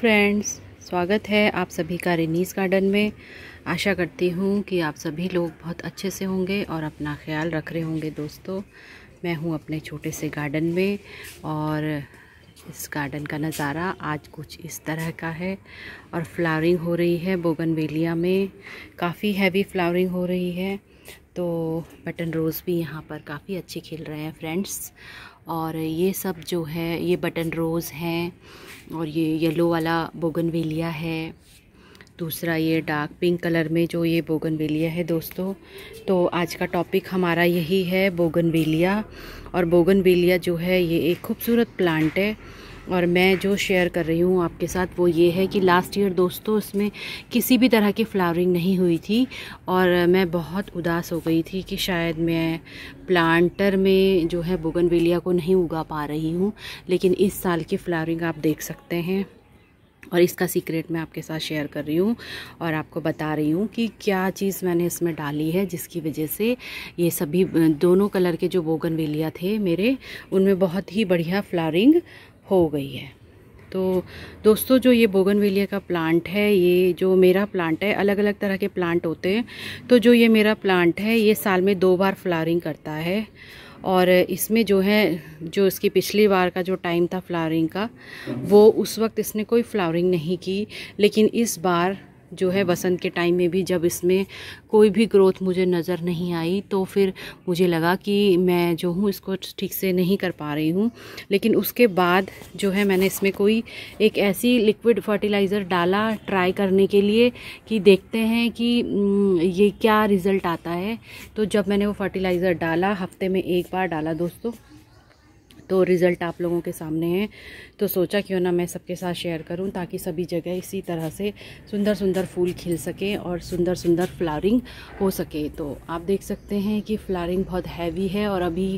friends स्वागत है आप सभी का रिनीस गार्डन में आशा करती हूँ कि आप सभी लोग बहुत अच्छे से होंगे और अपना ख्याल रख रहे होंगे दोस्तों मैं हूँ अपने छोटे से गार्डन में और इस गार्डन का नज़ारा आज कुछ इस तरह का है और फ्लावरिंग हो रही है बोगनवेलिया में काफ़ी हैवी फ्लावरिंग हो रही है तो बटन रोज़ भी यहाँ पर काफ़ी अच्छे खिल रहे हैं फ्रेंड्स और ये सब जो है ये बटन रोज़ हैं और ये येलो वाला बोगनवेलिया है दूसरा ये डार्क पिंक कलर में जो ये बोगनवेलिया है दोस्तों तो आज का टॉपिक हमारा यही है बोगनवेलिया और बोगनवेलिया जो है ये एक खूबसूरत प्लांट है और मैं जो शेयर कर रही हूँ आपके साथ वो ये है कि लास्ट ईयर दोस्तों इसमें किसी भी तरह की फ्लावरिंग नहीं हुई थी और मैं बहुत उदास हो गई थी कि शायद मैं प्लांटर में जो है बोगनवेलिया को नहीं उगा पा रही हूँ लेकिन इस साल की फ्लावरिंग आप देख सकते हैं और इसका सीक्रेट मैं आपके साथ शेयर कर रही हूँ और आपको बता रही हूँ कि क्या चीज़ मैंने इसमें डाली है जिसकी वजह से ये सभी दोनों कलर के जो बोगनवेलिया थे मेरे उनमें बहुत ही बढ़िया फ्लावरिंग हो गई है तो दोस्तों जो ये बोगनवेलिया का प्लांट है ये जो मेरा प्लांट है अलग अलग तरह के प्लांट होते हैं तो जो ये मेरा प्लांट है ये साल में दो बार फ्लावरिंग करता है और इसमें जो है जो इसकी पिछली बार का जो टाइम था फ्लावरिंग का वो उस वक्त इसने कोई फ्लावरिंग नहीं की लेकिन इस बार जो है बसंत के टाइम में भी जब इसमें कोई भी ग्रोथ मुझे नज़र नहीं आई तो फिर मुझे लगा कि मैं जो हूँ इसको ठीक से नहीं कर पा रही हूँ लेकिन उसके बाद जो है मैंने इसमें कोई एक ऐसी लिक्विड फर्टिलाइज़र डाला ट्राई करने के लिए कि देखते हैं कि ये क्या रिज़ल्ट आता है तो जब मैंने वो फर्टिलाइज़र डाला हफ्ते में एक बार डाला दोस्तों तो रिज़ल्ट आप लोगों के सामने हैं तो सोचा क्यों ना मैं सबके साथ शेयर करूं ताकि सभी जगह इसी तरह से सुंदर सुंदर फूल खिल सकें और सुंदर सुंदर फ्लारिंग हो सके तो आप देख सकते हैं कि फ्लारिंग बहुत हैवी है और अभी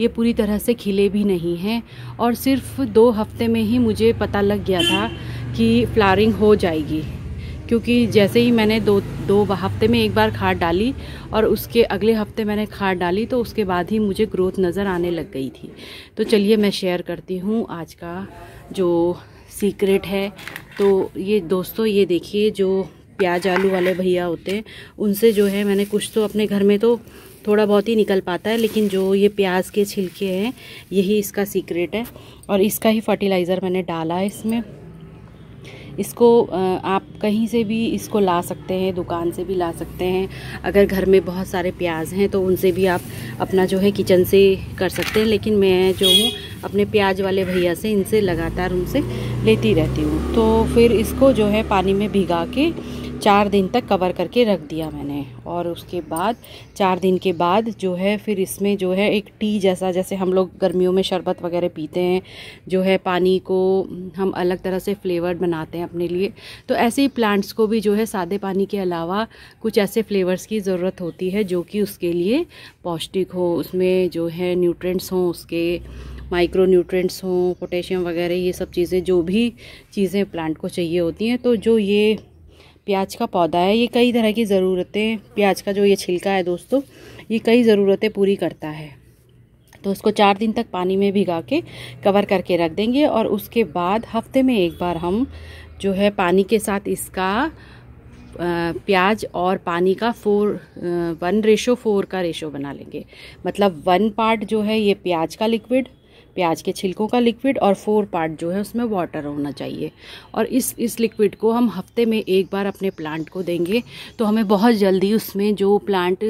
ये पूरी तरह से खिले भी नहीं हैं और सिर्फ दो हफ्ते में ही मुझे पता लग गया था कि फ्लारिंग हो जाएगी क्योंकि जैसे ही मैंने दो दो हफ्ते में एक बार खाद डाली और उसके अगले हफ्ते मैंने खाद डाली तो उसके बाद ही मुझे ग्रोथ नज़र आने लग गई थी तो चलिए मैं शेयर करती हूँ आज का जो सीक्रेट है तो ये दोस्तों ये देखिए जो प्याज आलू वाले भैया होते हैं उनसे जो है मैंने कुछ तो अपने घर में तो थोड़ा बहुत ही निकल पाता है लेकिन जो ये प्याज के छिलके हैं यही इसका सीक्रेट है और इसका ही फर्टिलाइज़र मैंने डाला है इसमें इसको आप कहीं से भी इसको ला सकते हैं दुकान से भी ला सकते हैं अगर घर में बहुत सारे प्याज हैं तो उनसे भी आप अपना जो है किचन से कर सकते हैं लेकिन मैं जो हूँ अपने प्याज वाले भैया से इनसे लगातार उनसे लेती रहती हूँ तो फिर इसको जो है पानी में भिगा के चार दिन तक कवर करके रख दिया मैंने और उसके बाद चार दिन के बाद जो है फिर इसमें जो है एक टी जैसा जैसे हम लोग गर्मियों में शरबत वगैरह पीते हैं जो है पानी को हम अलग तरह से फ्लेवर्ड बनाते हैं अपने लिए तो ऐसे ही प्लांट्स को भी जो है सादे पानी के अलावा कुछ ऐसे फ्लेवर्स की ज़रूरत होती है जो कि उसके लिए पौष्टिक हो उसमें जो है न्यूट्रेंट्स हों उसके माइक्रो न्यूट्रेंट्स हों पोटेशियम वगैरह ये सब चीज़ें जो भी चीज़ें प्लांट को चाहिए होती हैं तो जो ये प्याज का पौधा है ये कई तरह की ज़रूरतें प्याज का जो ये छिलका है दोस्तों ये कई ज़रूरतें पूरी करता है तो उसको चार दिन तक पानी में भिगा के कवर करके रख देंगे और उसके बाद हफ्ते में एक बार हम जो है पानी के साथ इसका प्याज और पानी का फोर वन रेशो फोर का रेशो बना लेंगे मतलब वन पार्ट जो है ये प्याज का लिक्विड प्याज के छिलकों का लिक्विड और फोर पार्ट जो है उसमें वाटर होना चाहिए और इस इस लिक्विड को हम हफ्ते में एक बार अपने प्लांट को देंगे तो हमें बहुत जल्दी उसमें जो प्लांट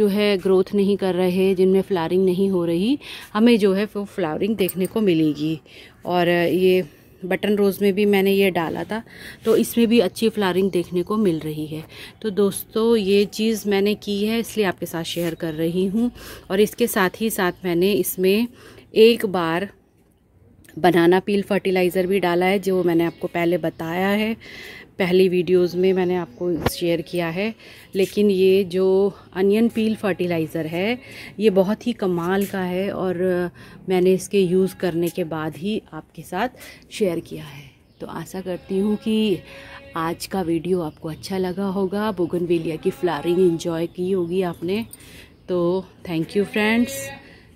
जो है ग्रोथ नहीं कर रहे जिनमें फ्लावरिंग नहीं हो रही हमें जो है वो फ्लावरिंग देखने को मिलेगी और ये बटन रोज़ में भी मैंने ये डाला था तो इसमें भी अच्छी फ्लावरिंग देखने को मिल रही है तो दोस्तों ये चीज़ मैंने की है इसलिए आपके साथ शेयर कर रही हूँ और इसके साथ ही साथ मैंने इसमें एक बार बनाना पील फर्टिलाइज़र भी डाला है जो मैंने आपको पहले बताया है पहली वीडियोस में मैंने आपको शेयर किया है लेकिन ये जो अनियन पील फर्टिलाइज़र है ये बहुत ही कमाल का है और मैंने इसके यूज़ करने के बाद ही आपके साथ शेयर किया है तो आशा करती हूँ कि आज का वीडियो आपको अच्छा लगा होगा बोगनवेलिया की फ्लारिंग इन्जॉय की होगी आपने तो थैंक यू फ्रेंड्स